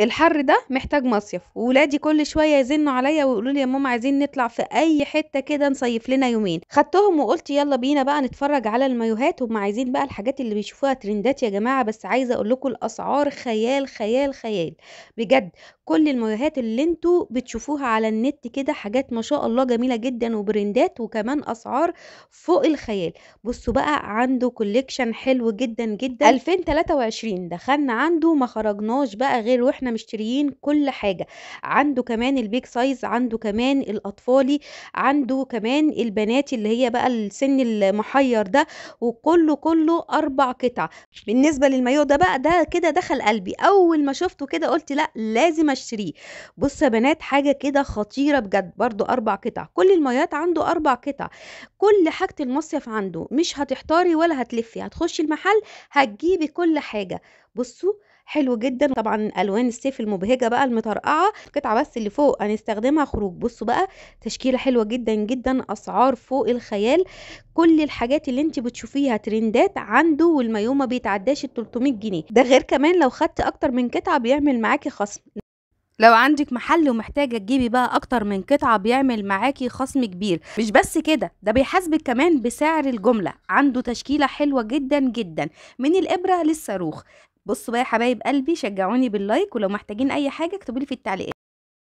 الحر ده محتاج مصيف وولادي كل شويه يزنوا عليا ويقولوا لي يا ماما عايزين نطلع في اي حته كده نصيف لنا يومين خدتهم وقلت يلا بينا بقى نتفرج على المايوهات هم عايزين بقى الحاجات اللي بيشوفوها ترندات يا جماعه بس عايزه اقول لكم الاسعار خيال خيال خيال بجد كل المايوهات اللي انتوا بتشوفوها على النت كده حاجات ما شاء الله جميله جدا وبرندات وكمان اسعار فوق الخيال بصوا بقى عنده كوليكشن حلو جدا جدا 2023 دخلنا عنده ما خرجناش بقى غير واحنا احنا مشتريين كل حاجه عنده كمان البيج سايز عنده كمان الاطفالي عنده كمان البنات اللي هي بقى السن المحير ده وكله كله اربع قطع بالنسبه للمايو ده بقى ده كده دخل قلبي اول ما شفته كده قلت لا لازم اشتريه بص يا بنات حاجه كده خطيره بجد برضو اربع قطع كل المايات عنده اربع قطع كل حاجه المصيف عنده مش هتحتاري ولا هتلفي هتخشي المحل هتجيبي كل حاجه بصوا حلو جدا طبعا الوان السيف المبهجه بقى المطرقعه قطعه بس اللي فوق هنستخدمها خروج بصوا بقى تشكيله حلوه جدا جدا اسعار فوق الخيال كل الحاجات اللي انت بتشوفيها ترندات عنده والمايو ما بيتعداش ال 300 جنيه ده غير كمان لو خدت اكتر من قطعه بيعمل معاكي خصم لو عندك محل ومحتاجه تجيبي بقى اكتر من قطعه بيعمل معاكي خصم كبير مش بس كده ده بيحاسبك كمان بسعر الجمله عنده تشكيله حلوه جدا جدا من الابره للصاروخ بصوا بقى يا حبايب قلبي شجعوني باللايك ولو محتاجين اي حاجه اكتبولي في التعليقات